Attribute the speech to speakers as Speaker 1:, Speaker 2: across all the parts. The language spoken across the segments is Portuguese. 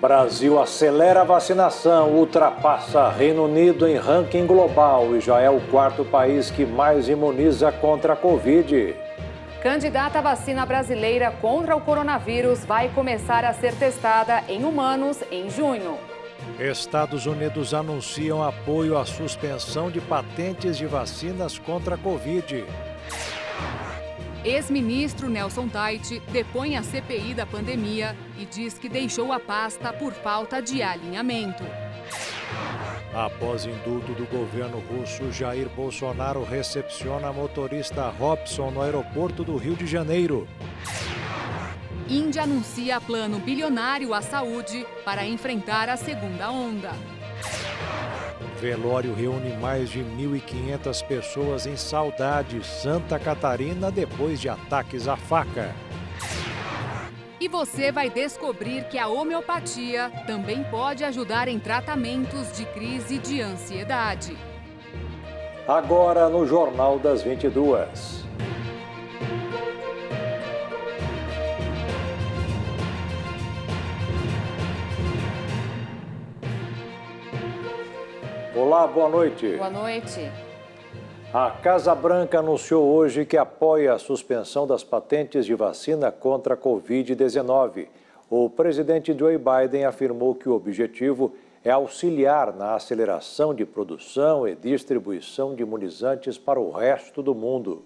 Speaker 1: Brasil acelera a vacinação, ultrapassa Reino Unido em ranking global e já é o quarto país que mais imuniza contra a Covid.
Speaker 2: Candidata à vacina brasileira contra o coronavírus vai começar a ser testada em humanos em junho.
Speaker 1: Estados Unidos anunciam apoio à suspensão de patentes de vacinas contra a Covid.
Speaker 2: Ex-ministro Nelson Taiti depõe a CPI da pandemia e diz que deixou a pasta por falta de alinhamento.
Speaker 1: Após indulto do governo russo, Jair Bolsonaro recepciona motorista Robson no aeroporto do Rio de Janeiro.
Speaker 2: Índia anuncia plano bilionário à saúde para enfrentar a segunda onda.
Speaker 1: Velório reúne mais de 1.500 pessoas em Saudade, Santa Catarina, depois de ataques à faca.
Speaker 2: E você vai descobrir que a homeopatia também pode ajudar em tratamentos de crise de ansiedade.
Speaker 1: Agora no Jornal das 22. Olá, boa noite. Boa noite. A Casa Branca anunciou hoje que apoia a suspensão das patentes de vacina contra a Covid-19. O presidente Joe Biden afirmou que o objetivo é auxiliar na aceleração de produção e distribuição de imunizantes para o resto do mundo.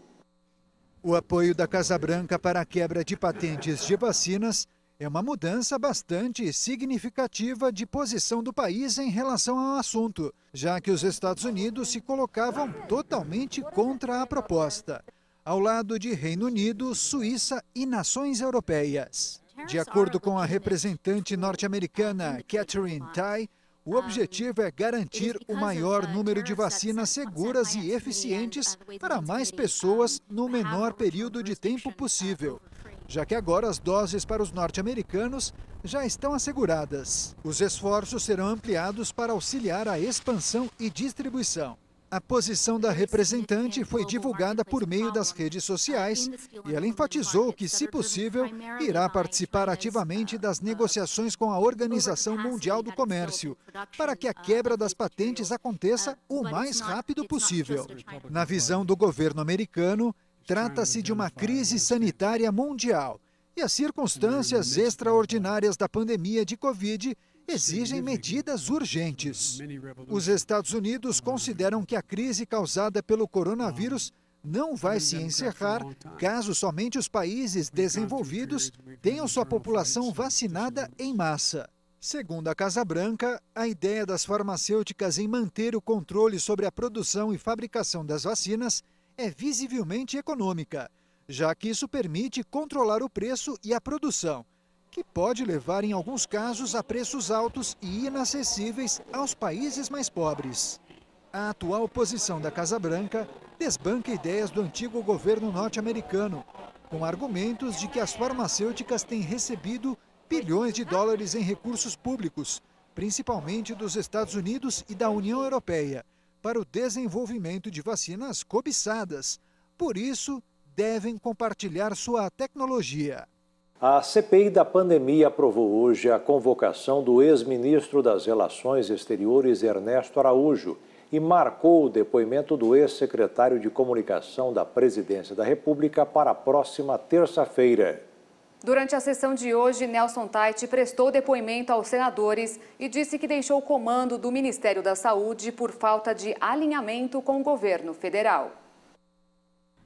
Speaker 3: O apoio da Casa Branca para a quebra de patentes de vacinas é uma mudança bastante significativa de posição do país em relação ao assunto, já que os Estados Unidos se colocavam totalmente contra a proposta, ao lado de Reino Unido, Suíça e nações europeias. De acordo com a representante norte-americana Catherine Tai, o objetivo é garantir o maior número de vacinas seguras e eficientes para mais pessoas no menor período de tempo possível já que agora as doses para os norte-americanos já estão asseguradas. Os esforços serão ampliados para auxiliar a expansão e distribuição. A posição da representante foi divulgada por meio das redes sociais e ela enfatizou que, se possível, irá participar ativamente das negociações com a Organização Mundial do Comércio para que a quebra das patentes aconteça o mais rápido possível. Na visão do governo americano, Trata-se de uma crise sanitária mundial e as circunstâncias extraordinárias da pandemia de Covid exigem medidas urgentes. Os Estados Unidos consideram que a crise causada pelo coronavírus ah, não vai se encerrar caso somente os países desenvolvidos tenham sua população vacinada em massa. Segundo a Casa Branca, a ideia das farmacêuticas em manter o controle sobre a produção e fabricação das vacinas é visivelmente econômica, já que isso permite controlar o preço e a produção, que pode levar, em alguns casos, a preços altos e inacessíveis aos países mais pobres. A atual posição da Casa Branca desbanca ideias do antigo governo norte-americano, com argumentos de que as farmacêuticas têm recebido bilhões de dólares em recursos públicos, principalmente dos Estados Unidos e da União Europeia, para o desenvolvimento de vacinas cobiçadas. Por isso, devem compartilhar sua tecnologia.
Speaker 1: A CPI da pandemia aprovou hoje a convocação do ex-ministro das Relações Exteriores Ernesto Araújo e marcou o depoimento do ex-secretário de Comunicação da Presidência da República para a próxima terça-feira.
Speaker 2: Durante a sessão de hoje, Nelson Taiti prestou depoimento aos senadores e disse que deixou o comando do Ministério da Saúde por falta de alinhamento com o governo federal.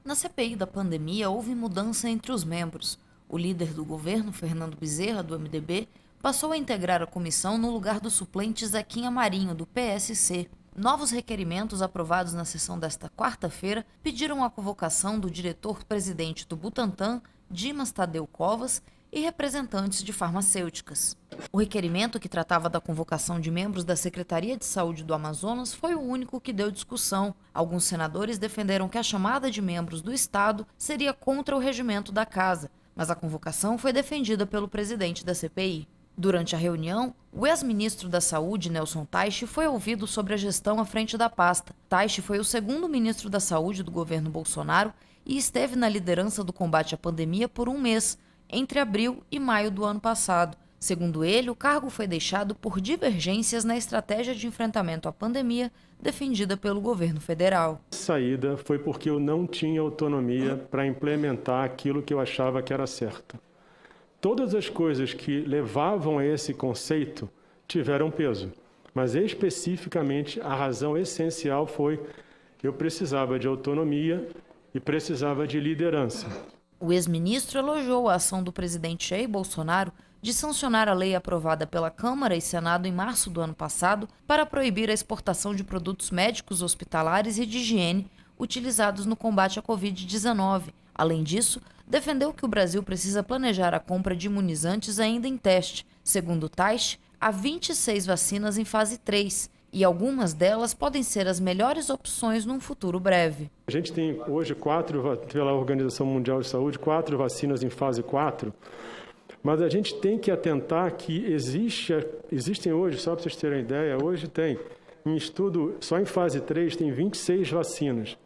Speaker 4: Na CPI da pandemia, houve mudança entre os membros. O líder do governo, Fernando Bezerra, do MDB, passou a integrar a comissão no lugar do suplente Zequinha Marinho, do PSC. Novos requerimentos aprovados na sessão desta quarta-feira pediram a convocação do diretor-presidente do Butantan, Dimas Tadeu Covas e representantes de farmacêuticas. O requerimento que tratava da convocação de membros da Secretaria de Saúde do Amazonas foi o único que deu discussão. Alguns senadores defenderam que a chamada de membros do Estado seria contra o regimento da Casa, mas a convocação foi defendida pelo presidente da CPI. Durante a reunião, o ex-ministro da Saúde, Nelson Taishi foi ouvido sobre a gestão à frente da pasta. Taishi foi o segundo ministro da Saúde do governo Bolsonaro e esteve na liderança do combate à pandemia por um mês, entre abril e maio do ano passado. Segundo ele, o cargo foi deixado por divergências na estratégia de enfrentamento à pandemia defendida pelo governo federal.
Speaker 5: A Saída foi porque eu não tinha autonomia para implementar aquilo que eu achava que era certo. Todas as coisas que levavam a esse conceito tiveram peso, mas especificamente a razão essencial foi eu precisava de autonomia e precisava de liderança. O
Speaker 4: ex-ministro elogiou a ação do presidente Jair Bolsonaro de sancionar a lei aprovada pela Câmara e Senado em março do ano passado para proibir a exportação de produtos médicos, hospitalares e de higiene utilizados no combate à Covid-19. Além disso, defendeu que o Brasil precisa planejar a compra de imunizantes ainda em teste, segundo o Taish, há 26 vacinas em fase 3 e algumas delas podem ser as melhores opções num futuro breve.
Speaker 5: A gente tem hoje quatro, pela Organização Mundial de Saúde, quatro vacinas em fase 4, mas a gente tem que atentar que existe, existem hoje, só para vocês terem ideia, hoje tem em estudo, só em fase 3, tem 26 vacinas.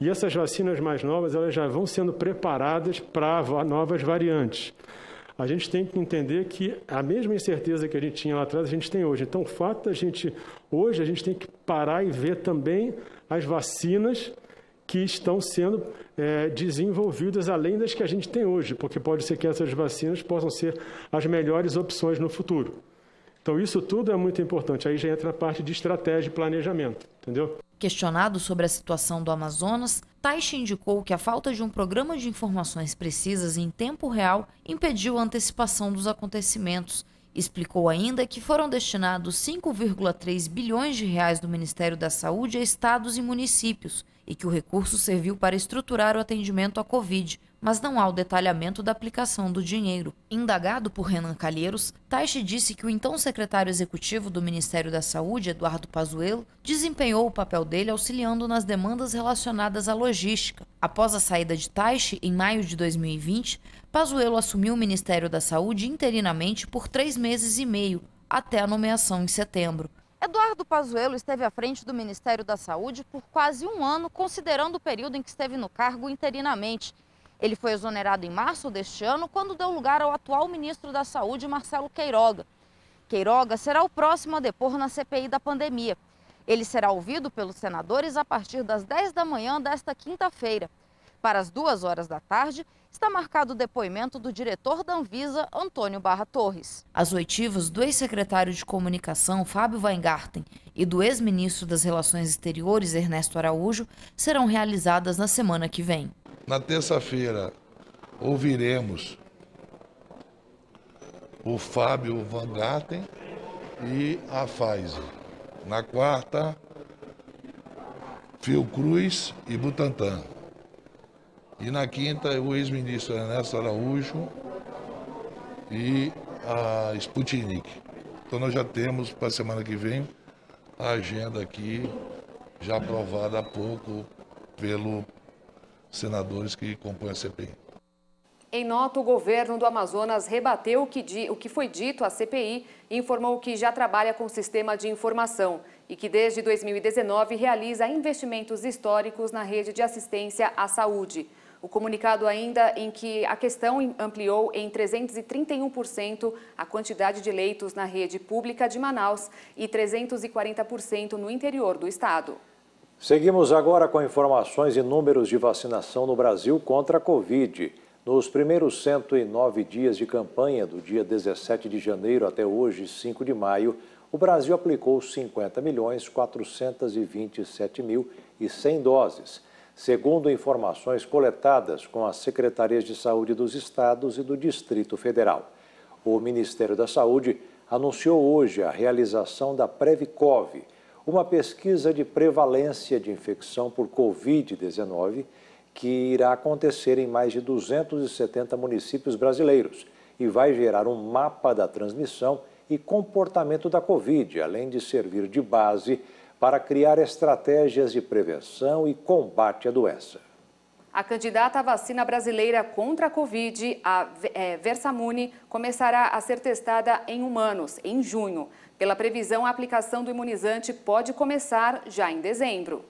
Speaker 5: E essas vacinas mais novas, elas já vão sendo preparadas para novas variantes. A gente tem que entender que a mesma incerteza que a gente tinha lá atrás, a gente tem hoje. Então, o fato da gente Hoje a gente tem que parar e ver também as vacinas que estão sendo é, desenvolvidas além das que a gente tem hoje, porque pode ser que essas vacinas possam ser as melhores opções no futuro. Então, isso tudo é muito importante. Aí já entra a parte de estratégia e planejamento, entendeu? Questionado
Speaker 4: sobre a situação do Amazonas, Taish indicou que a falta de um programa de informações precisas em tempo real impediu a antecipação dos acontecimentos Explicou ainda que foram destinados 5,3 bilhões de reais do Ministério da Saúde a estados e municípios e que o recurso serviu para estruturar o atendimento à Covid, mas não há o detalhamento da aplicação do dinheiro. Indagado por Renan Calheiros, Taixe disse que o então secretário executivo do Ministério da Saúde, Eduardo Pazuello, desempenhou o papel dele auxiliando nas demandas relacionadas à logística. Após a saída de Taixe, em maio de 2020, Pazuello assumiu o Ministério da Saúde interinamente por três meses e meio, até a nomeação em setembro. Eduardo Pazuello esteve à frente do Ministério da Saúde por quase um ano, considerando o período em que esteve no cargo interinamente. Ele foi exonerado em março deste ano, quando deu lugar ao atual ministro da Saúde, Marcelo Queiroga. Queiroga será o próximo a depor na CPI da pandemia. Ele será ouvido pelos senadores a partir das 10 da manhã desta quinta-feira. Para as 2 horas da tarde, está marcado o depoimento do diretor da Anvisa, Antônio Barra Torres. As oitivas do ex-secretário de Comunicação, Fábio Weingarten, e do ex-ministro das Relações Exteriores, Ernesto Araújo, serão realizadas na semana que vem.
Speaker 6: Na terça-feira, ouviremos o Fábio Weingarten e a Pfizer. Na quarta, Fiocruz e Butantan. E na quinta, o ex-ministro Ernesto Araújo e a Sputnik. Então nós já temos para a semana que vem a agenda aqui, já aprovada há pouco pelos senadores que compõem a CPI.
Speaker 2: Em nota, o governo do Amazonas rebateu o que, di, o que foi dito à CPI e informou que já trabalha com o sistema de informação e que desde 2019 realiza investimentos históricos na rede de assistência à saúde. O comunicado ainda em que a questão ampliou em 331% a quantidade de leitos na rede pública de Manaus e 340% no interior do estado.
Speaker 1: Seguimos agora com informações e números de vacinação no Brasil contra a Covid. Nos primeiros 109 dias de campanha, do dia 17 de janeiro até hoje, 5 de maio, o Brasil aplicou 50 milhões 427 mil e 100 doses segundo informações coletadas com as secretarias de saúde dos estados e do Distrito Federal. O Ministério da Saúde anunciou hoje a realização da Previcov, uma pesquisa de prevalência de infecção por Covid-19 que irá acontecer em mais de 270 municípios brasileiros e vai gerar um mapa da transmissão e comportamento da Covid, além de servir de base para criar estratégias de prevenção e combate à doença.
Speaker 2: A candidata à vacina brasileira contra a Covid, a é, Versamune, começará a ser testada em humanos em junho. Pela previsão, a aplicação do imunizante pode começar já em dezembro.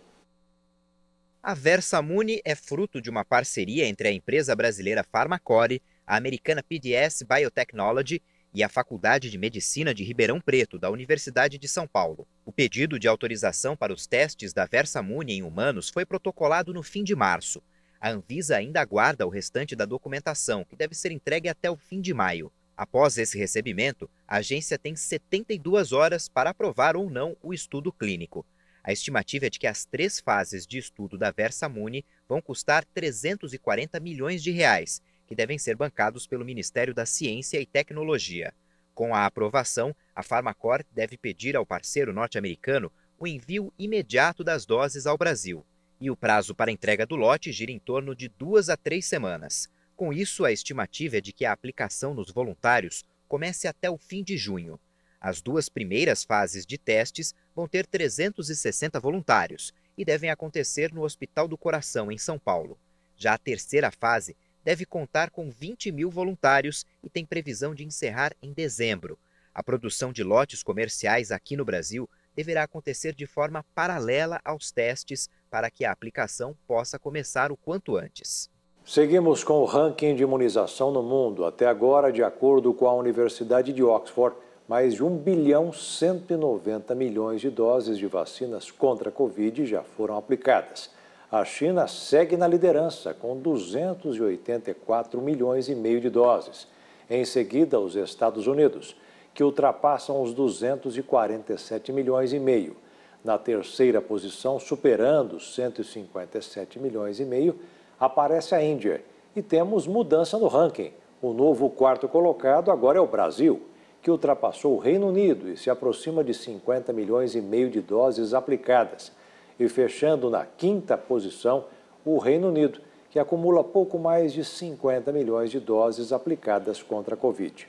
Speaker 7: A Versamune é fruto de uma parceria entre a empresa brasileira Farmacore, a americana PDS Biotechnology e a Faculdade de Medicina de Ribeirão Preto, da Universidade de São Paulo. O pedido de autorização para os testes da Versamune em humanos foi protocolado no fim de março. A Anvisa ainda aguarda o restante da documentação, que deve ser entregue até o fim de maio. Após esse recebimento, a agência tem 72 horas para aprovar ou não o estudo clínico. A estimativa é de que as três fases de estudo da Versamune vão custar 340 milhões de reais que devem ser bancados pelo Ministério da Ciência e Tecnologia. Com a aprovação, a Farmacor deve pedir ao parceiro norte-americano o envio imediato das doses ao Brasil. E o prazo para entrega do lote gira em torno de duas a três semanas. Com isso, a estimativa é de que a aplicação nos voluntários comece até o fim de junho. As duas primeiras fases de testes vão ter 360 voluntários e devem acontecer no Hospital do Coração, em São Paulo. Já a terceira fase deve contar com 20 mil voluntários e tem previsão de encerrar em dezembro. A produção de lotes comerciais aqui no Brasil deverá acontecer de forma paralela aos testes para que a aplicação possa começar o quanto antes.
Speaker 1: Seguimos com o ranking de imunização no mundo. Até agora, de acordo com a Universidade de Oxford, mais de 1 bilhão 190 milhões de doses de vacinas contra a Covid já foram aplicadas a China segue na liderança com 284 milhões e meio de doses. Em seguida, os Estados Unidos, que ultrapassam os 247 milhões e meio. Na terceira posição, superando os 157 milhões e meio, aparece a Índia. E temos mudança no ranking. O novo quarto colocado agora é o Brasil, que ultrapassou o Reino Unido e se aproxima de 50 milhões e meio de doses aplicadas e fechando na quinta posição o Reino Unido, que acumula pouco mais de 50 milhões de doses aplicadas contra a Covid.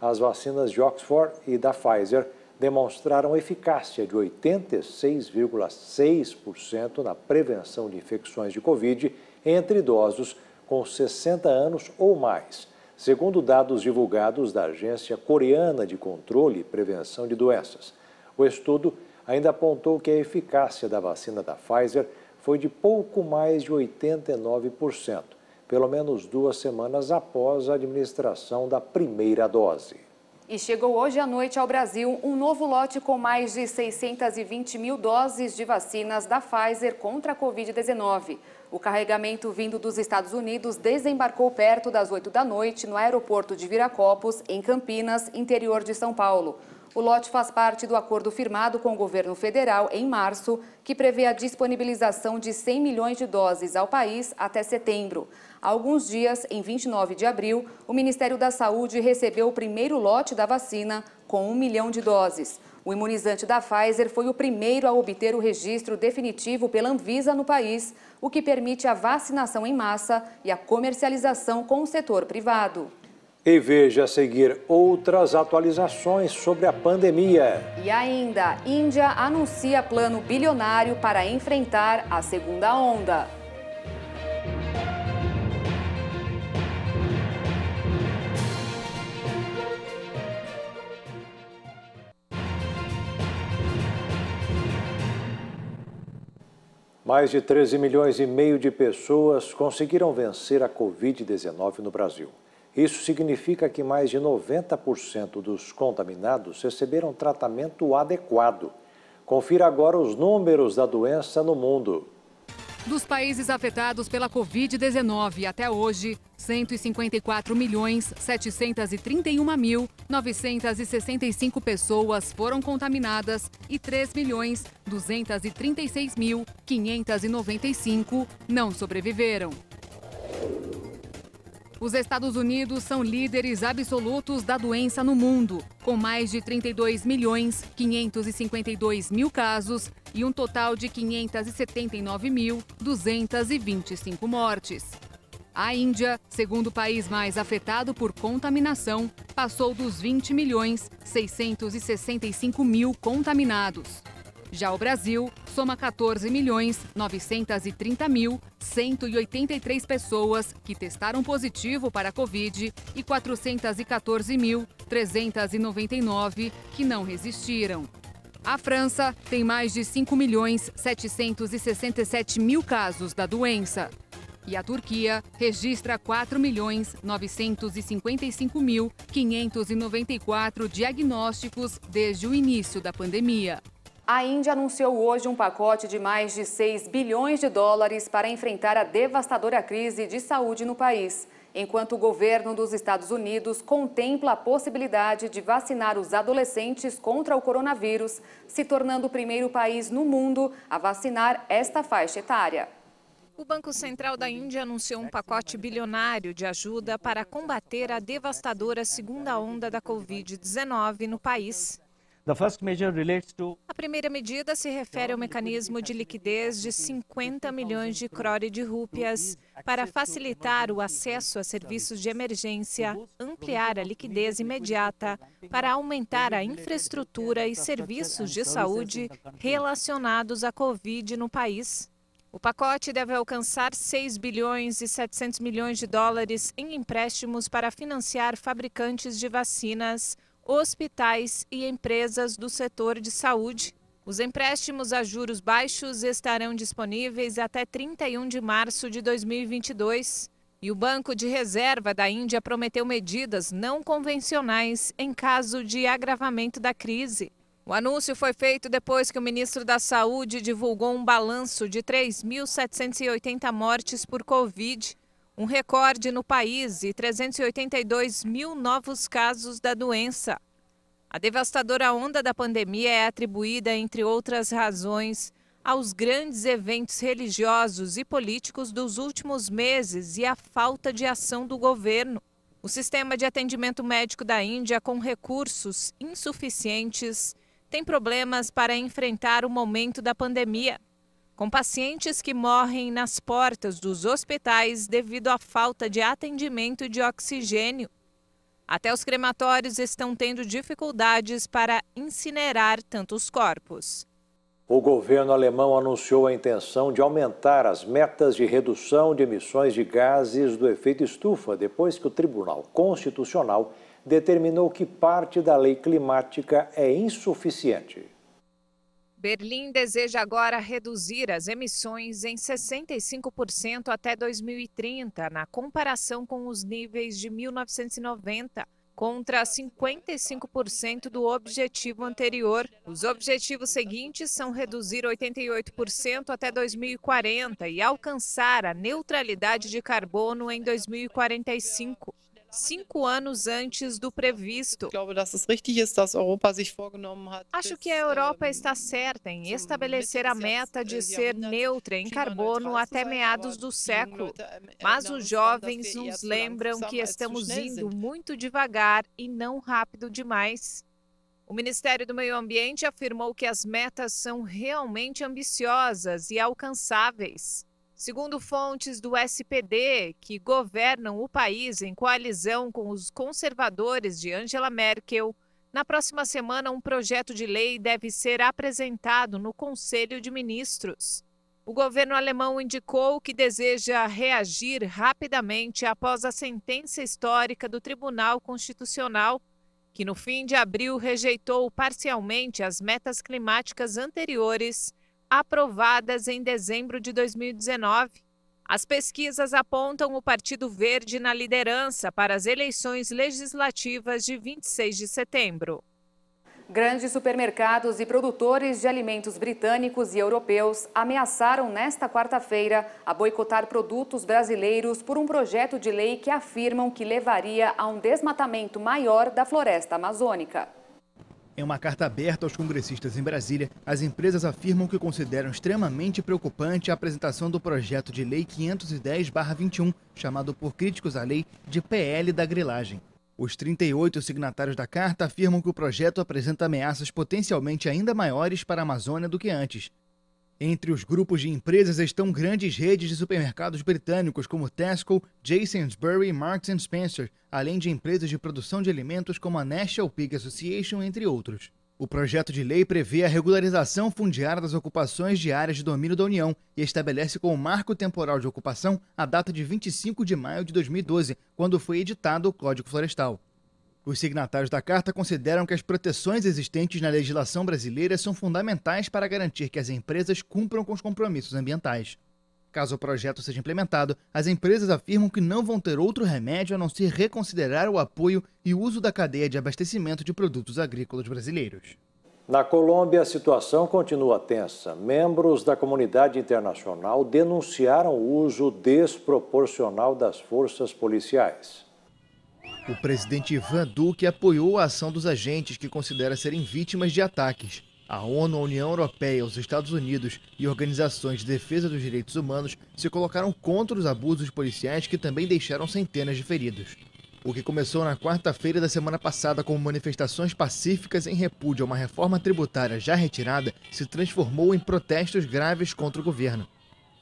Speaker 1: As vacinas de Oxford e da Pfizer demonstraram eficácia de 86,6% na prevenção de infecções de Covid entre idosos com 60 anos ou mais, segundo dados divulgados da Agência Coreana de Controle e Prevenção de Doenças. O estudo ainda apontou que a eficácia da vacina da Pfizer foi de pouco mais de 89%, pelo menos duas semanas após a administração da primeira dose.
Speaker 2: E chegou hoje à noite ao Brasil um novo lote com mais de 620 mil doses de vacinas da Pfizer contra a Covid-19. O carregamento vindo dos Estados Unidos desembarcou perto das 8 da noite no aeroporto de Viracopos, em Campinas, interior de São Paulo. O lote faz parte do acordo firmado com o governo federal em março, que prevê a disponibilização de 100 milhões de doses ao país até setembro. Há alguns dias, em 29 de abril, o Ministério da Saúde recebeu o primeiro lote da vacina com 1 milhão de doses. O imunizante da Pfizer foi o primeiro a obter o registro definitivo pela Anvisa no país, o que permite a vacinação em massa e a comercialização com o setor privado
Speaker 1: e veja a seguir outras atualizações sobre a pandemia.
Speaker 2: E ainda, Índia anuncia plano bilionário para enfrentar a segunda onda.
Speaker 1: Mais de 13 milhões e meio de pessoas conseguiram vencer a Covid-19 no Brasil. Isso significa que mais de 90% dos contaminados receberam tratamento adequado. Confira agora os números da doença no mundo.
Speaker 2: Dos países afetados pela Covid-19 até hoje, 154 milhões 731 mil 965 pessoas foram contaminadas e 3 milhões 236 mil 595 não sobreviveram. Os Estados Unidos são líderes absolutos da doença no mundo, com mais de 32 milhões 552 mil casos e um total de 579.225 mortes. A Índia, segundo o país mais afetado por contaminação, passou dos 20 milhões 665 mil contaminados. Já o Brasil soma 14 milhões 930 mil 183 pessoas que testaram positivo para a Covid e 414 mil 399 que não resistiram. A França tem mais de 5 milhões 767 mil casos da doença. E a Turquia registra 4 milhões 955 mil 594 diagnósticos desde o início da pandemia. A Índia anunciou hoje um pacote de mais de 6 bilhões de dólares para enfrentar a devastadora crise de saúde no país, enquanto o governo dos Estados Unidos contempla a possibilidade de vacinar os adolescentes contra o coronavírus, se tornando o primeiro país no mundo a vacinar esta faixa etária.
Speaker 8: O Banco Central da Índia anunciou um pacote bilionário de ajuda para combater a devastadora segunda onda da Covid-19 no país. A primeira medida se refere ao mecanismo de liquidez de 50 milhões de crore de rúpias para facilitar o acesso a serviços de emergência, ampliar a liquidez imediata para aumentar a infraestrutura e serviços de saúde relacionados à Covid no país. O pacote deve alcançar 6 bilhões e 700 milhões de dólares em empréstimos para financiar fabricantes de vacinas, hospitais e empresas do setor de saúde. Os empréstimos a juros baixos estarão disponíveis até 31 de março de 2022. E o Banco de Reserva da Índia prometeu medidas não convencionais em caso de agravamento da crise. O anúncio foi feito depois que o ministro da Saúde divulgou um balanço de 3.780 mortes por Covid um recorde no país e 382 mil novos casos da doença. A devastadora onda da pandemia é atribuída, entre outras razões, aos grandes eventos religiosos e políticos dos últimos meses e à falta de ação do governo. O sistema de atendimento médico da Índia, com recursos insuficientes, tem problemas para enfrentar o momento da pandemia com pacientes que morrem nas portas dos hospitais devido à falta de atendimento de oxigênio. Até os crematórios estão tendo dificuldades para incinerar tantos corpos.
Speaker 1: O governo alemão anunciou a intenção de aumentar as metas de redução de emissões de gases do efeito estufa depois que o Tribunal Constitucional determinou que parte da lei climática é insuficiente.
Speaker 8: Berlim deseja agora reduzir as emissões em 65% até 2030, na comparação com os níveis de 1990, contra 55% do objetivo anterior. Os objetivos seguintes são reduzir 88% até 2040 e alcançar a neutralidade de carbono em 2045 cinco anos antes do previsto. Acho que a Europa ähm, está certa em estabelecer a meta de ser neutra em carbono até meados do século, ähm, mas os jovens nos lembram que estamos indo muito devagar e não rápido demais. O Ministério do Meio Ambiente afirmou que as metas são realmente ambiciosas e alcançáveis. Segundo fontes do SPD, que governam o país em coalizão com os conservadores de Angela Merkel, na próxima semana um projeto de lei deve ser apresentado no Conselho de Ministros. O governo alemão indicou que deseja reagir rapidamente após a sentença histórica do Tribunal Constitucional, que no fim de abril rejeitou parcialmente as metas climáticas anteriores aprovadas em dezembro de 2019. As pesquisas apontam o Partido Verde na liderança para as eleições legislativas de 26 de setembro.
Speaker 2: Grandes supermercados e produtores de alimentos britânicos e europeus ameaçaram nesta quarta-feira a boicotar produtos brasileiros por um projeto de lei que afirmam que levaria a um desmatamento maior da floresta amazônica.
Speaker 9: Em uma carta aberta aos congressistas em Brasília, as empresas afirmam que consideram extremamente preocupante a apresentação do projeto de lei 510-21, chamado por críticos à lei de PL da grilagem. Os 38 signatários da carta afirmam que o projeto apresenta ameaças potencialmente ainda maiores para a Amazônia do que antes, entre os grupos de empresas estão grandes redes de supermercados britânicos como Tesco, Jasonsbury, Marks Spencer, além de empresas de produção de alimentos como a National Pig Association, entre outros. O projeto de lei prevê a regularização fundiária das ocupações de áreas de domínio da União e estabelece como marco temporal de ocupação a data de 25 de maio de 2012, quando foi editado o Código Florestal. Os signatários da carta consideram que as proteções existentes na legislação brasileira são fundamentais para garantir que as empresas cumpram com os compromissos ambientais. Caso o projeto seja implementado, as empresas afirmam que não vão ter outro remédio a não ser reconsiderar o apoio e uso da cadeia de abastecimento de produtos agrícolas brasileiros.
Speaker 1: Na Colômbia, a situação continua tensa. Membros da comunidade internacional denunciaram o uso desproporcional das forças policiais.
Speaker 9: O presidente Ivan Duque apoiou a ação dos agentes que considera serem vítimas de ataques. A ONU, a União Europeia, os Estados Unidos e organizações de defesa dos direitos humanos se colocaram contra os abusos policiais que também deixaram centenas de feridos. O que começou na quarta-feira da semana passada com manifestações pacíficas em repúdio a uma reforma tributária já retirada se transformou em protestos graves contra o governo.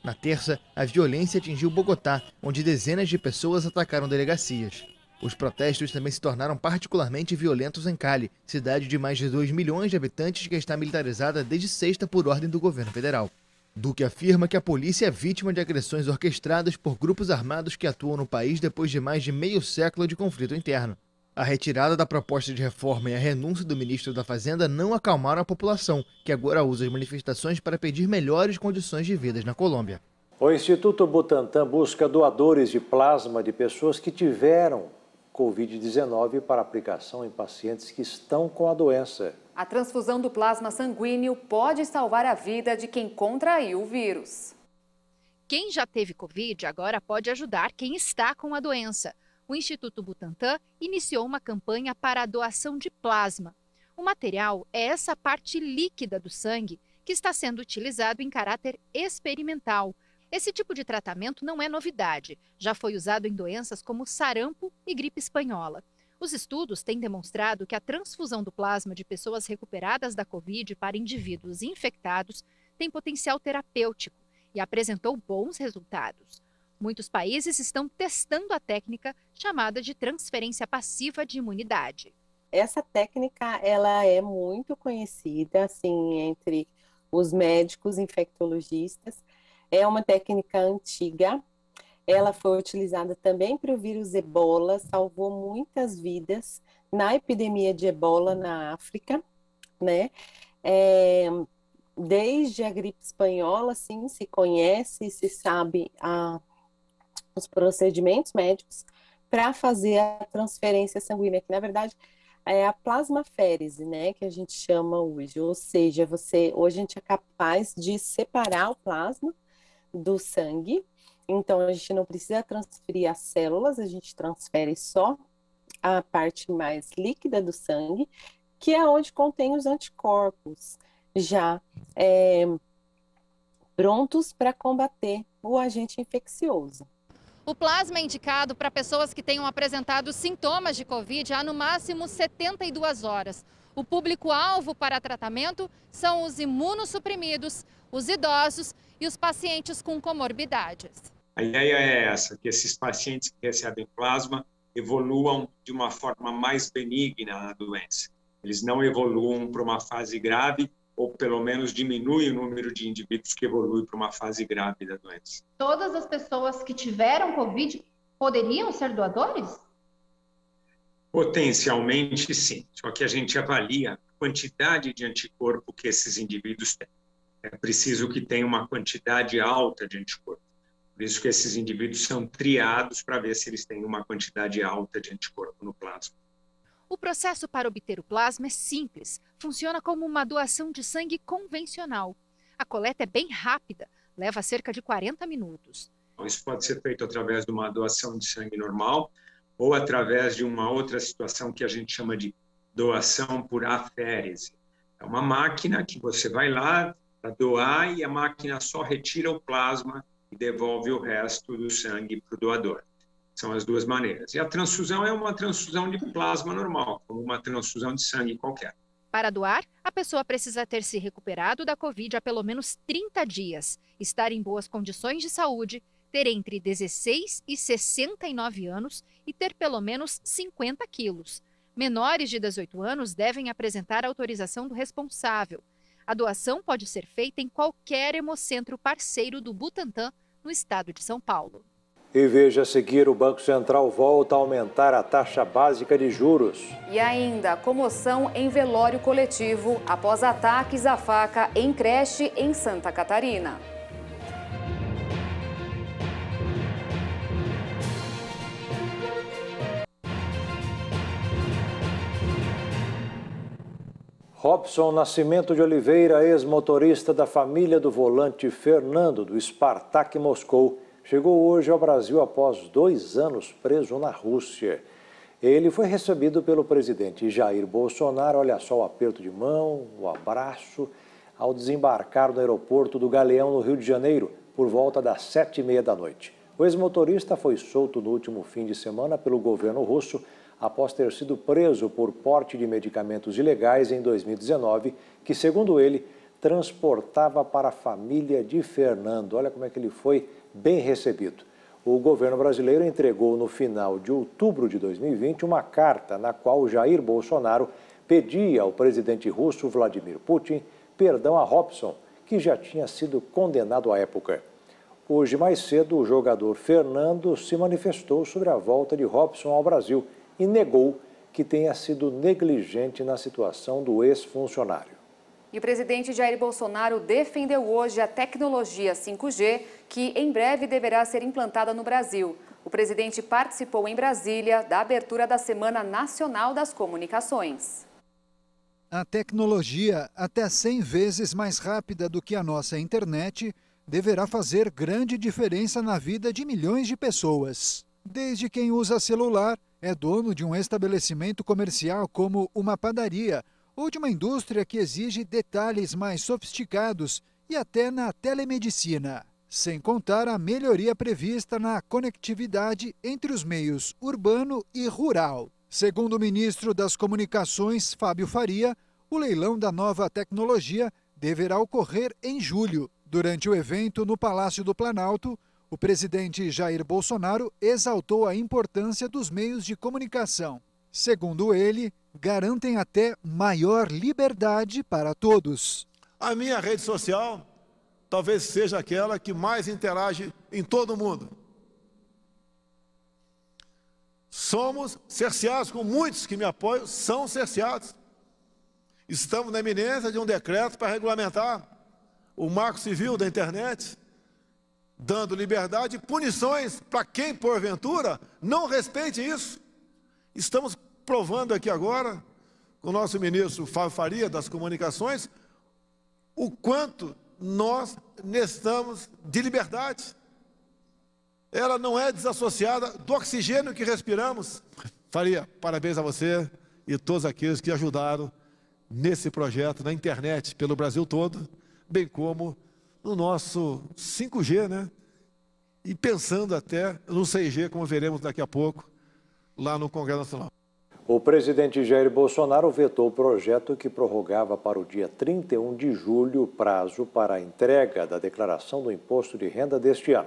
Speaker 9: Na terça, a violência atingiu Bogotá, onde dezenas de pessoas atacaram delegacias. Os protestos também se tornaram particularmente violentos em Cali, cidade de mais de 2 milhões de habitantes que está militarizada desde sexta por ordem do governo federal. Duque afirma que a polícia é vítima de agressões orquestradas por grupos armados que atuam no país depois de mais de meio século de conflito interno. A retirada da proposta de reforma e a renúncia do ministro da Fazenda não acalmaram a população, que agora usa as manifestações para pedir melhores condições de vidas na Colômbia.
Speaker 1: O Instituto Butantan busca doadores de plasma de pessoas que tiveram Covid-19 para aplicação em pacientes que estão com a doença. A
Speaker 2: transfusão do plasma sanguíneo pode salvar a vida de quem contraiu o vírus.
Speaker 10: Quem já teve Covid agora pode ajudar quem está com a doença. O Instituto Butantan iniciou uma campanha para a doação de plasma. O material é essa parte líquida do sangue que está sendo utilizado em caráter experimental esse tipo de tratamento não é novidade, já foi usado em doenças como sarampo e gripe espanhola. Os estudos têm demonstrado que a transfusão do plasma de pessoas recuperadas da Covid para indivíduos infectados tem potencial terapêutico e apresentou bons resultados. Muitos países estão testando a técnica chamada de transferência passiva de imunidade.
Speaker 8: Essa técnica ela é muito conhecida assim entre os médicos infectologistas é uma técnica antiga. Ela foi utilizada também para o vírus ebola, salvou muitas vidas na epidemia de ebola na África, né? É, desde a gripe espanhola, sim, se conhece, se sabe a, os procedimentos médicos para fazer a transferência sanguínea, que na verdade é a plasmaférese, né, que a gente chama hoje. Ou seja, você hoje a gente é capaz de separar o plasma do sangue. Então, a gente não precisa transferir as células, a gente transfere só a parte mais líquida do sangue, que é onde contém os anticorpos, já é, prontos para combater o agente infeccioso.
Speaker 10: O plasma é indicado para pessoas que tenham apresentado sintomas de Covid há no máximo 72 horas. O público-alvo para tratamento são os imunossuprimidos, os idosos e os pacientes com comorbidades.
Speaker 11: A ideia é essa, que esses pacientes que recebem plasma evoluam de uma forma mais benigna a doença. Eles não evoluam para uma fase grave ou pelo menos diminui o número de indivíduos que evoluem para uma fase grave da doença.
Speaker 10: Todas as pessoas que tiveram COVID poderiam ser doadores?
Speaker 11: Potencialmente sim, só que a gente avalia a quantidade de anticorpo que esses indivíduos têm é preciso que tenha uma quantidade alta de anticorpo. Por isso que esses indivíduos são triados para ver se eles têm uma quantidade alta de anticorpo no plasma.
Speaker 10: O processo para obter o plasma é simples, funciona como uma doação de sangue convencional. A coleta é bem rápida, leva cerca de 40 minutos.
Speaker 11: Então, isso pode ser feito através de uma doação de sangue normal ou através de uma outra situação que a gente chama de doação por aférese. É uma máquina que você vai lá, para doar e a máquina só retira o plasma e devolve o resto do sangue para o doador. São as duas maneiras. E a transfusão é uma transfusão de plasma normal, como uma transfusão de sangue qualquer.
Speaker 10: Para doar, a pessoa precisa ter se recuperado da Covid há pelo menos 30 dias, estar em boas condições de saúde, ter entre 16 e 69 anos e ter pelo menos 50 quilos. Menores de 18 anos devem apresentar autorização do responsável. A doação pode ser feita em qualquer hemocentro parceiro do
Speaker 2: Butantan, no estado de São Paulo.
Speaker 1: E veja a seguir, o Banco Central volta a aumentar a taxa básica de juros.
Speaker 2: E ainda, comoção em velório coletivo após ataques à faca em creche em Santa Catarina.
Speaker 1: Robson Nascimento de Oliveira, ex-motorista da família do volante Fernando do Spartak Moscou, chegou hoje ao Brasil após dois anos preso na Rússia. Ele foi recebido pelo presidente Jair Bolsonaro. Olha só o aperto de mão, o abraço, ao desembarcar no aeroporto do Galeão, no Rio de Janeiro, por volta das sete e meia da noite. O ex-motorista foi solto no último fim de semana pelo governo russo após ter sido preso por porte de medicamentos ilegais em 2019, que, segundo ele, transportava para a família de Fernando. Olha como é que ele foi bem recebido. O governo brasileiro entregou no final de outubro de 2020 uma carta na qual Jair Bolsonaro pedia ao presidente russo Vladimir Putin perdão a Robson, que já tinha sido condenado à época. Hoje mais cedo, o jogador Fernando se manifestou sobre a volta de Robson ao Brasil e negou que tenha sido negligente na situação do ex-funcionário.
Speaker 2: E o presidente Jair Bolsonaro defendeu hoje a tecnologia 5G, que em breve deverá ser implantada no Brasil. O presidente participou em Brasília da abertura da Semana Nacional das Comunicações.
Speaker 3: A tecnologia, até 100 vezes mais rápida do que a nossa internet, deverá fazer grande diferença na vida de milhões de pessoas. Desde quem usa celular é dono de um estabelecimento comercial como uma padaria ou de uma indústria que exige detalhes mais sofisticados e até na telemedicina. Sem contar a melhoria prevista na conectividade entre os meios urbano e rural. Segundo o ministro das Comunicações, Fábio Faria, o leilão da nova tecnologia deverá ocorrer em julho. Durante o evento no Palácio do Planalto, o presidente Jair Bolsonaro exaltou a importância dos meios de comunicação. Segundo ele, garantem até maior liberdade
Speaker 12: para todos. A minha rede social talvez seja aquela que mais interage em todo o mundo. Somos cerceados, com muitos que me apoiam, são cerceados. Estamos na iminência de um decreto para regulamentar o marco civil da internet dando liberdade e punições para quem, porventura, não respeite isso. Estamos provando aqui agora, com o nosso ministro Fábio Faria das Comunicações, o quanto nós necessitamos de liberdade. Ela não é desassociada do oxigênio que respiramos. Faria, parabéns a você e todos aqueles que ajudaram nesse projeto na internet pelo Brasil todo, bem como no nosso 5G, né? E pensando até no 6G, como veremos daqui a pouco, lá no Congresso Nacional.
Speaker 1: O presidente Jair Bolsonaro vetou o projeto que prorrogava para o dia 31 de julho o prazo para a entrega da declaração do imposto de renda deste ano.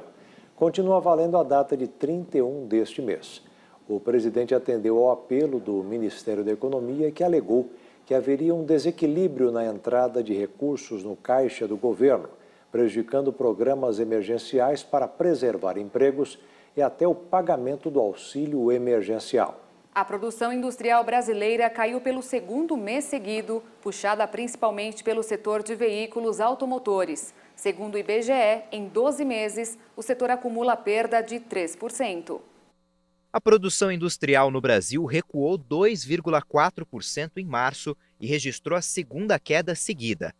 Speaker 1: Continua valendo a data de 31 deste mês. O presidente atendeu ao apelo do Ministério da Economia, que alegou que haveria um desequilíbrio na entrada de recursos no caixa do governo prejudicando programas emergenciais para preservar empregos e até o pagamento do auxílio emergencial.
Speaker 2: A produção industrial brasileira caiu pelo segundo mês seguido, puxada principalmente pelo setor de veículos automotores. Segundo o IBGE, em 12 meses, o setor acumula perda de 3%.
Speaker 7: A produção industrial no Brasil recuou 2,4% em março e registrou a segunda queda seguida,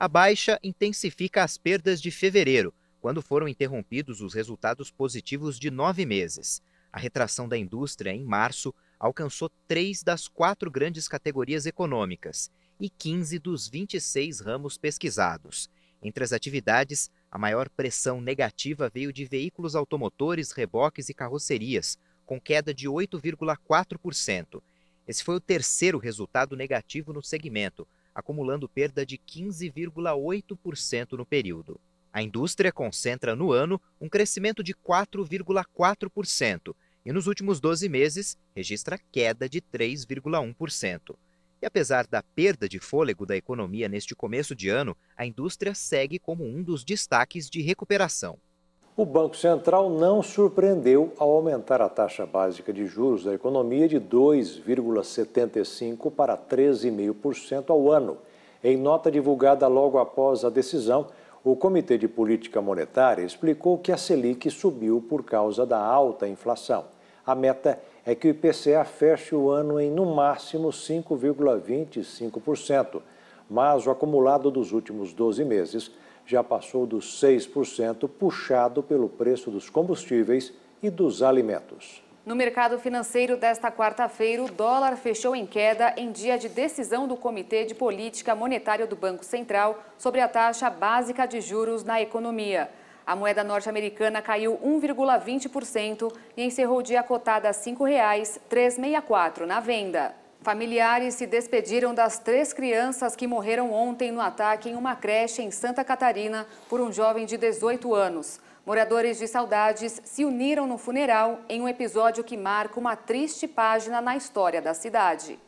Speaker 7: a baixa intensifica as perdas de fevereiro, quando foram interrompidos os resultados positivos de nove meses. A retração da indústria em março alcançou três das quatro grandes categorias econômicas e 15 dos 26 ramos pesquisados. Entre as atividades, a maior pressão negativa veio de veículos automotores, reboques e carrocerias, com queda de 8,4%. Esse foi o terceiro resultado negativo no segmento, acumulando perda de 15,8% no período. A indústria concentra no ano um crescimento de 4,4% e nos últimos 12 meses registra queda de 3,1%. E apesar da perda de fôlego da economia neste começo de ano, a indústria segue como um dos destaques de recuperação
Speaker 1: o Banco Central não surpreendeu ao aumentar a taxa básica de juros da economia de 2,75% para 13,5% ao ano. Em nota divulgada logo após a decisão, o Comitê de Política Monetária explicou que a Selic subiu por causa da alta inflação. A meta é que o IPCA feche o ano em, no máximo, 5,25%, mas o acumulado dos últimos 12 meses já passou dos 6%, puxado pelo preço dos combustíveis e dos alimentos.
Speaker 2: No mercado financeiro desta quarta-feira, o dólar fechou em queda em dia de decisão do Comitê de Política Monetária do Banco Central sobre a taxa básica de juros na economia. A moeda norte-americana caiu 1,20% e encerrou o dia cotada a R$ 5,364 na venda. Familiares se despediram das três crianças que morreram ontem no ataque em uma creche em Santa Catarina por um jovem de 18 anos. Moradores de saudades se uniram no funeral em um episódio que marca uma triste página na história da cidade.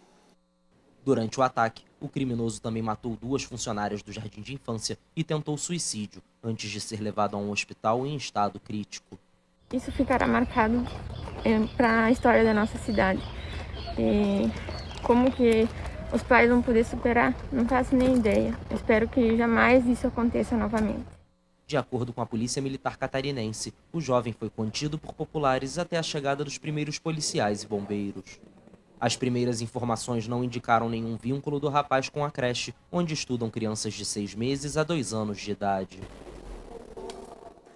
Speaker 6: Durante o ataque, o criminoso também matou duas funcionárias do jardim de infância e tentou suicídio antes de ser levado a um hospital em estado crítico.
Speaker 13: Isso ficará marcado é, eh, para a história da nossa cidade. E eh, como que os pais vão poder superar, não faço nem ideia. Espero que jamais isso aconteça novamente.
Speaker 6: De acordo com a Polícia Militar Catarinense, o jovem foi contido por populares até a chegada dos primeiros policiais e bombeiros. As primeiras informações não indicaram nenhum vínculo do rapaz com a creche, onde estudam crianças de seis meses a dois anos de idade.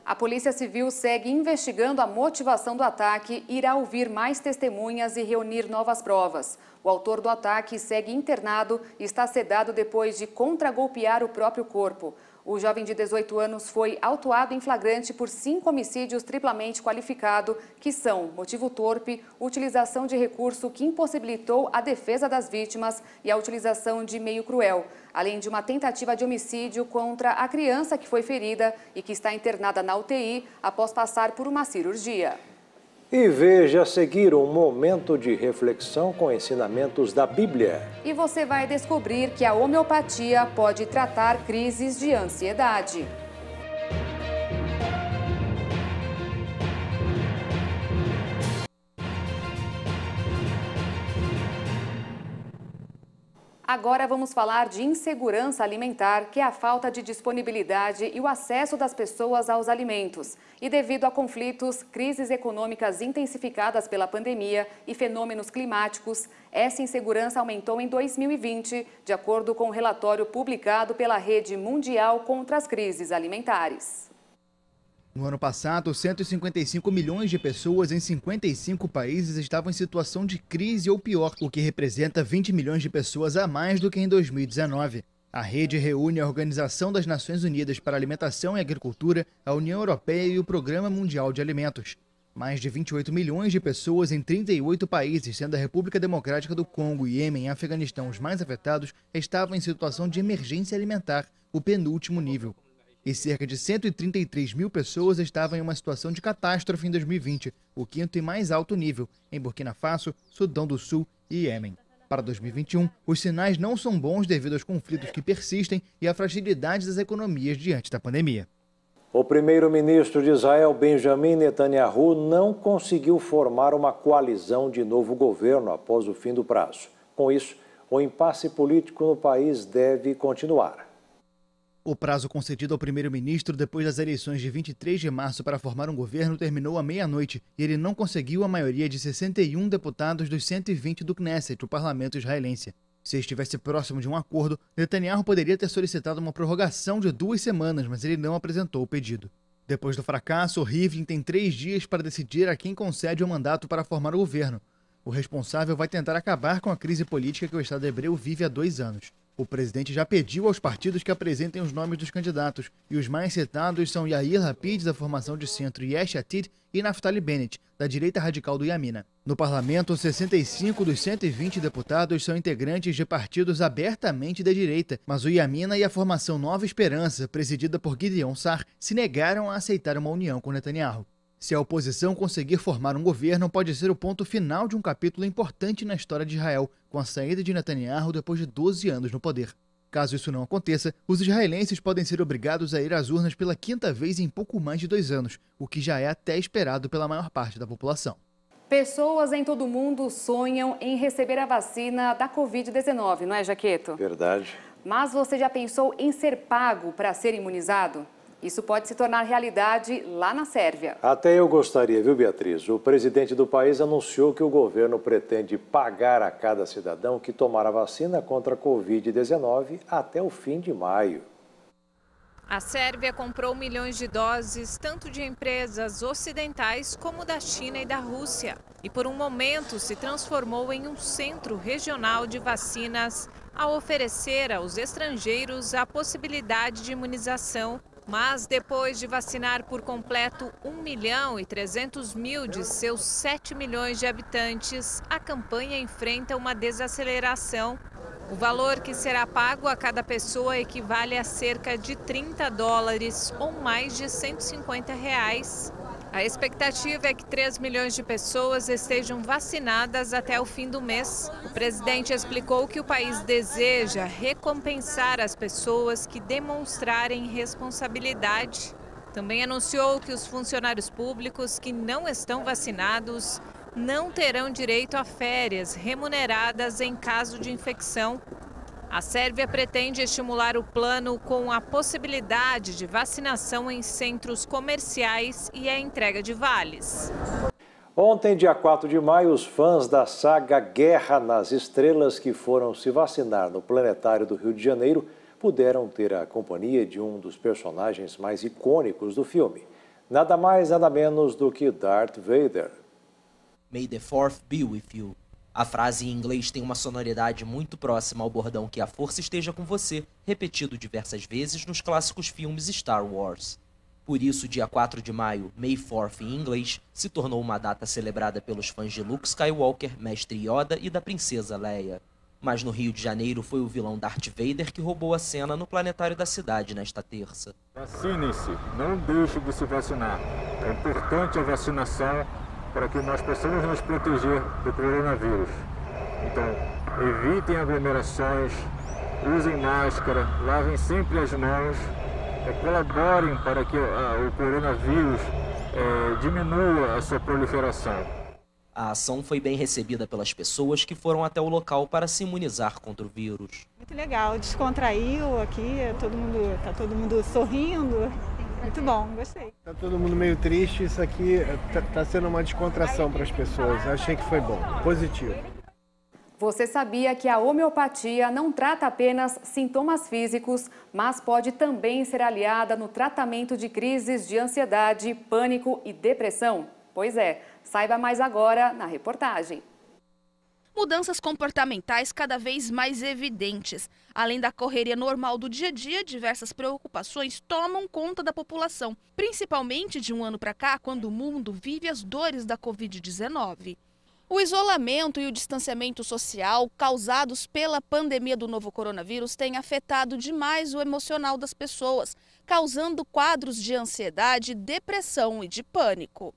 Speaker 2: A Polícia Civil segue investigando a motivação do ataque, irá ouvir mais testemunhas e reunir novas provas. O autor do ataque segue internado e está sedado depois de contragolpear o próprio corpo. O jovem de 18 anos foi autuado em flagrante por cinco homicídios triplamente qualificado, que são motivo torpe, utilização de recurso que impossibilitou a defesa das vítimas e a utilização de meio cruel, além de uma tentativa de homicídio contra a criança que foi ferida e que está internada na UTI após passar por uma cirurgia.
Speaker 1: E veja a seguir um momento de reflexão com ensinamentos da Bíblia.
Speaker 2: E você vai descobrir que a homeopatia pode tratar crises de ansiedade. Agora vamos falar de insegurança alimentar, que é a falta de disponibilidade e o acesso das pessoas aos alimentos. E devido a conflitos, crises econômicas intensificadas pela pandemia e fenômenos climáticos, essa insegurança aumentou em 2020, de acordo com o um relatório publicado pela Rede Mundial contra as Crises Alimentares.
Speaker 9: No ano passado, 155 milhões de pessoas em 55 países estavam em situação de crise ou pior, o que representa 20 milhões de pessoas a mais do que em 2019. A rede reúne a Organização das Nações Unidas para Alimentação e Agricultura, a União Europeia e o Programa Mundial de Alimentos. Mais de 28 milhões de pessoas em 38 países, sendo a República Democrática do Congo, Iêmen e Afeganistão os mais afetados, estavam em situação de emergência alimentar, o penúltimo nível e cerca de 133 mil pessoas estavam em uma situação de catástrofe em 2020, o quinto e mais alto nível, em Burkina Faso, Sudão do Sul e Iêmen. Para 2021, os sinais não são bons devido aos conflitos que persistem e à fragilidade das economias diante da pandemia.
Speaker 1: O primeiro-ministro de Israel, Benjamin Netanyahu, não conseguiu formar uma coalizão de novo governo após o fim do prazo. Com isso, o impasse político no país deve continuar.
Speaker 9: O prazo concedido ao primeiro-ministro depois das eleições de 23 de março para formar um governo terminou à meia-noite e ele não conseguiu a maioria de 61 deputados dos 120 do Knesset, o parlamento israelense. Se estivesse próximo de um acordo, Netanyahu poderia ter solicitado uma prorrogação de duas semanas, mas ele não apresentou o pedido. Depois do fracasso, Rivlin tem três dias para decidir a quem concede o mandato para formar o governo. O responsável vai tentar acabar com a crise política que o Estado hebreu vive há dois anos. O presidente já pediu aos partidos que apresentem os nomes dos candidatos, e os mais citados são Yair Lapid, da formação de centro Yesh Atid, e Naftali Bennett, da direita radical do Yamina. No parlamento, 65 dos 120 deputados são integrantes de partidos abertamente da direita, mas o Yamina e a formação Nova Esperança, presidida por Gideon Sar, se negaram a aceitar uma união com Netanyahu. Se a oposição conseguir formar um governo, pode ser o ponto final de um capítulo importante na história de Israel, com a saída de Netanyahu depois de 12 anos no poder. Caso isso não aconteça, os israelenses podem ser obrigados a ir às urnas pela quinta vez em pouco mais de dois anos, o que já é até esperado pela maior parte da população.
Speaker 2: Pessoas em todo o mundo sonham em receber a vacina da Covid-19, não é, Jaqueto?
Speaker 1: Verdade.
Speaker 2: Mas você já pensou em ser pago para ser imunizado? Isso pode se tornar realidade lá na Sérvia.
Speaker 1: Até eu gostaria, viu, Beatriz? O presidente do país anunciou que o governo pretende pagar a cada cidadão que tomar a vacina contra a Covid-19 até o fim de maio.
Speaker 8: A Sérvia comprou milhões de doses, tanto de empresas ocidentais como da China e da Rússia. E por um momento se transformou em um centro regional de vacinas, ao oferecer aos estrangeiros a possibilidade de imunização mas depois de vacinar por completo 1 milhão e 300 mil de seus 7 milhões de habitantes, a campanha enfrenta uma desaceleração. O valor que será pago a cada pessoa equivale a cerca de 30 dólares ou mais de 150 reais. A expectativa é que 3 milhões de pessoas estejam vacinadas até o fim do mês. O presidente explicou que o país deseja recompensar as pessoas que demonstrarem responsabilidade. Também anunciou que os funcionários públicos que não estão vacinados não terão direito a férias remuneradas em caso de infecção a Sérvia pretende estimular o plano com a possibilidade de vacinação em centros comerciais e a entrega de vales.
Speaker 1: Ontem, dia 4 de maio, os fãs da saga Guerra nas Estrelas que foram se vacinar no Planetário do Rio de Janeiro puderam ter a companhia de um dos personagens mais icônicos do filme. Nada mais, nada menos do que Darth Vader.
Speaker 6: May the Fourth be with you. A frase em inglês tem uma sonoridade muito próxima ao bordão que a força esteja com você, repetido diversas vezes nos clássicos filmes Star Wars. Por isso, dia 4 de maio, May 4th em inglês, se tornou uma data celebrada pelos fãs de Luke Skywalker, Mestre Yoda e da Princesa Leia. Mas no Rio de Janeiro foi o vilão Darth Vader que roubou a cena no planetário da cidade nesta terça.
Speaker 5: Vacinem-se, não deixe de se vacinar. É importante a vacinação para que nós possamos nos proteger do coronavírus.
Speaker 3: Então, evitem aglomerações, usem máscara, lavem sempre as mãos, é, colaborem para que a, ah, o coronavírus
Speaker 6: é, diminua a sua proliferação. A ação foi bem recebida pelas pessoas que foram até o local para se imunizar contra o vírus.
Speaker 8: Muito legal, descontraiu
Speaker 14: aqui, todo mundo, tá todo mundo sorrindo. Muito bom, gostei.
Speaker 3: Tá todo mundo meio triste, isso aqui eh, tá, tá, sendo uma descontração para as pessoas. Achei que foi bom, positivo.
Speaker 2: Você sabia que a homeopatia não trata apenas sintomas físicos, mas pode também ser aliada no tratamento de crises de ansiedade, pânico e depressão? Pois é, saiba mais agora na reportagem
Speaker 13: mudanças comportamentais cada vez mais evidentes. Além da correria normal do dia a dia, diversas preocupações tomam conta da população, principalmente de um ano para cá, quando o mundo vive as dores da Covid-19. O isolamento e o distanciamento social causados pela pandemia do novo coronavírus têm afetado demais o emocional das pessoas, causando quadros de ansiedade, depressão e de pânico.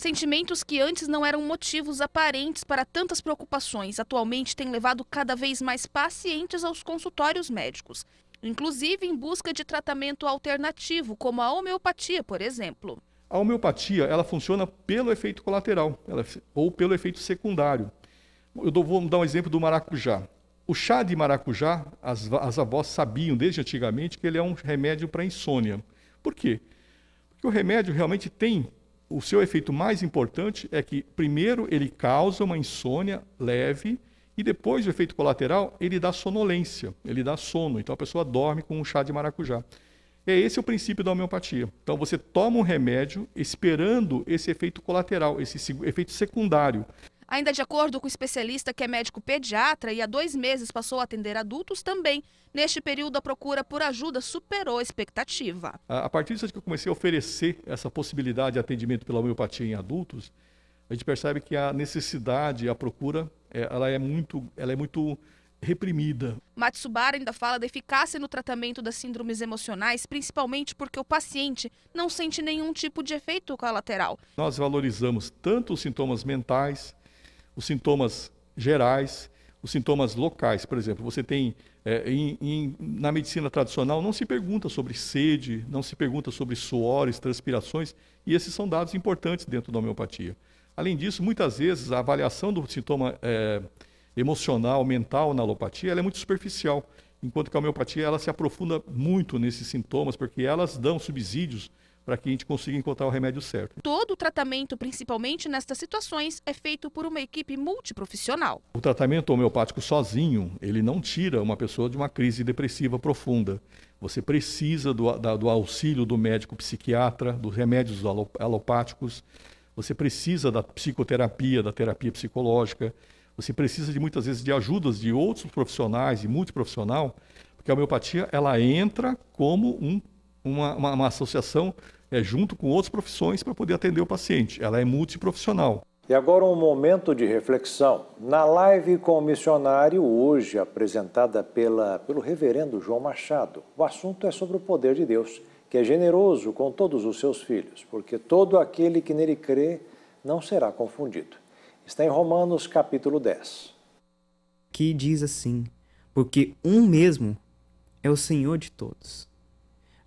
Speaker 13: Sentimentos que antes não eram motivos aparentes para tantas preocupações, atualmente têm levado cada vez mais pacientes aos consultórios médicos, inclusive em busca de tratamento alternativo, como a homeopatia, por exemplo.
Speaker 12: A homeopatia, ela funciona pelo efeito colateral, ela, ou pelo efeito secundário. Eu vou dar um exemplo do maracujá. O chá de maracujá, as, as avós sabiam desde antigamente que ele é um remédio para insônia. Por quê? Porque o remédio realmente tem o seu efeito mais importante é que, primeiro, ele causa uma insônia leve e depois o efeito colateral, ele dá sonolência, ele dá sono. Então a pessoa dorme com um chá de maracujá. É esse o princípio da homeopatia. Então você toma um remédio esperando esse efeito colateral, esse efeito secundário.
Speaker 13: Ainda de acordo com o especialista que é médico pediatra e há dois meses passou a atender adultos também, neste período a procura por ajuda superou a expectativa.
Speaker 12: A partir disso que eu comecei a oferecer essa possibilidade de atendimento pela homeopatia em adultos, a gente percebe que a necessidade, a procura, é, ela é muito, ela é muito reprimida.
Speaker 13: Matsubara ainda fala da eficácia no tratamento das síndromes emocionais, principalmente porque o paciente não sente nenhum tipo de efeito colateral.
Speaker 12: Nós valorizamos tanto os sintomas mentais os sintomas gerais, os sintomas locais. Por exemplo, você tem é, em, em, na medicina tradicional não se pergunta sobre sede, não se pergunta sobre suores, transpirações, e esses são dados importantes dentro da homeopatia. Além disso, muitas vezes a avaliação do sintoma é, emocional, mental na alopatia é muito superficial, enquanto que a homeopatia ela se aprofunda muito nesses sintomas, porque elas dão subsídios para que a gente consiga encontrar o remédio certo.
Speaker 13: Todo o tratamento, principalmente nestas situações, é feito por uma equipe multiprofissional.
Speaker 12: O tratamento homeopático sozinho, ele não tira uma pessoa de uma crise depressiva profunda. Você precisa do, da, do auxílio do médico psiquiatra, dos remédios alopáticos, você precisa da psicoterapia, da terapia psicológica, você precisa de muitas vezes de ajudas de outros profissionais e multiprofissional, porque a homeopatia ela entra como um uma, uma, uma associação é, junto com outras profissões para poder atender o paciente. Ela é multiprofissional.
Speaker 1: E agora um momento de reflexão. Na live com o missionário, hoje apresentada pela, pelo reverendo João Machado, o assunto é sobre o poder de Deus, que é generoso com todos os seus filhos, porque todo aquele que nele crê não será confundido. Está em Romanos capítulo 10.
Speaker 14: Que diz assim: Porque um mesmo é o Senhor de todos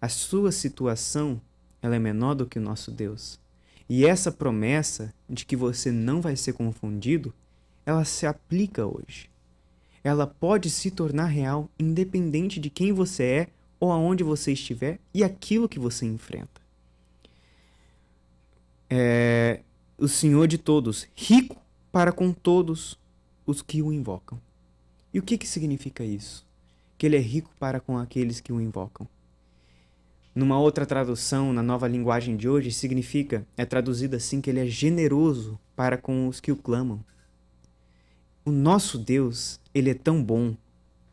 Speaker 14: a sua situação ela é menor do que o nosso Deus. E essa promessa de que você não vai ser confundido, ela se aplica hoje. Ela pode se tornar real independente de quem você é ou aonde você estiver e aquilo que você enfrenta. É o Senhor de todos, rico para com todos os que o invocam. E o que, que significa isso? Que ele é rico para com aqueles que o invocam. Numa outra tradução, na nova linguagem de hoje, significa, é traduzido assim, que ele é generoso para com os que o clamam. O nosso Deus, ele é tão bom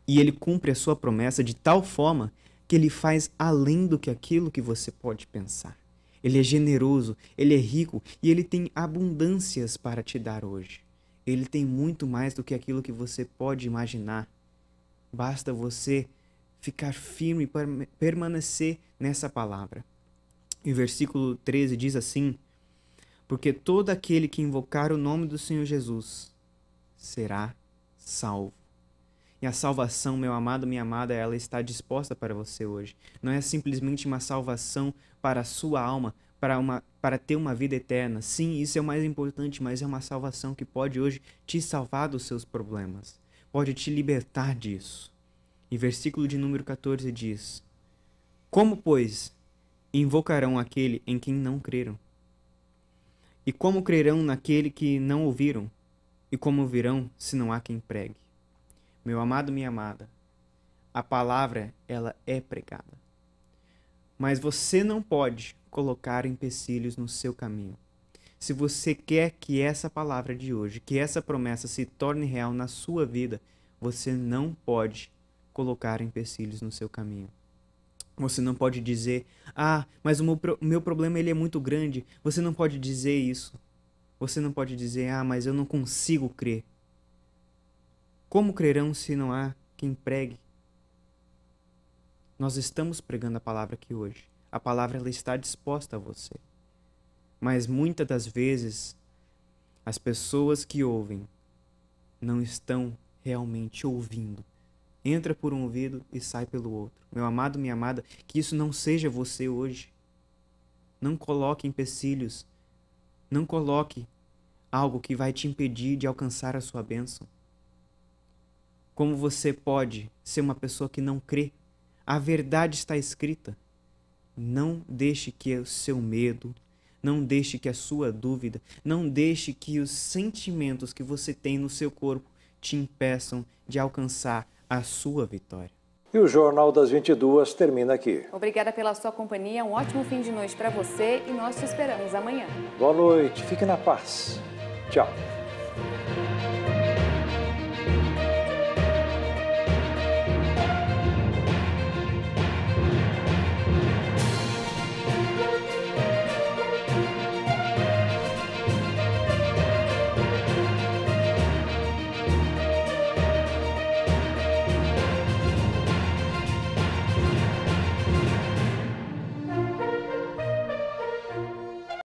Speaker 14: e ele cumpre a sua promessa de tal forma que ele faz além do que aquilo que você pode pensar. Ele é generoso, ele é rico e ele tem abundâncias para te dar hoje. Ele tem muito mais do que aquilo que você pode imaginar. Basta você ficar firme, permanecer nessa palavra. E o versículo 13 diz assim: Porque todo aquele que invocar o nome do Senhor Jesus será salvo. E a salvação, meu amado, minha amada, ela está disposta para você hoje. Não é simplesmente uma salvação para a sua alma, para, uma, para ter uma vida eterna. Sim, isso é o mais importante, mas é uma salvação que pode hoje te salvar dos seus problemas, pode te libertar disso. E versículo de número 14 diz: Como, pois, invocarão aquele em quem não creram? E como crerão naquele que não ouviram? E como ouvirão se não há quem pregue? Meu amado, minha amada, a palavra ela é pregada. Mas você não pode colocar empecilhos no seu caminho. Se você quer que essa palavra de hoje, que essa promessa se torne real na sua vida, você não pode colocar empecilhos no seu caminho. Você não pode dizer, ah, mas o meu, meu problema ele é muito grande. Você não pode dizer isso. Você não pode dizer, ah, mas eu não consigo crer. Como crerão se não há quem pregue? Nós estamos pregando a palavra aqui hoje. A palavra ela está disposta a você. Mas muitas das vezes, as pessoas que ouvem não estão realmente ouvindo entra por um ouvido e sai pelo outro. Meu amado, minha amada, que isso não seja você hoje. Não coloque empecilhos. Não coloque algo que vai te impedir de alcançar a sua bênção. Como você pode ser uma pessoa que não crê? A verdade está escrita. Não deixe que o seu medo, não deixe que a sua dúvida, não deixe que os sentimentos que você tem no seu corpo te impeçam de alcançar a sua vitória.
Speaker 1: E o Jornal das
Speaker 14: 22
Speaker 1: termina aqui.
Speaker 2: Obrigada pela sua companhia, um ótimo fim de noite para você e nós te esperamos amanhã.
Speaker 1: Boa noite, fique na paz. Tchau.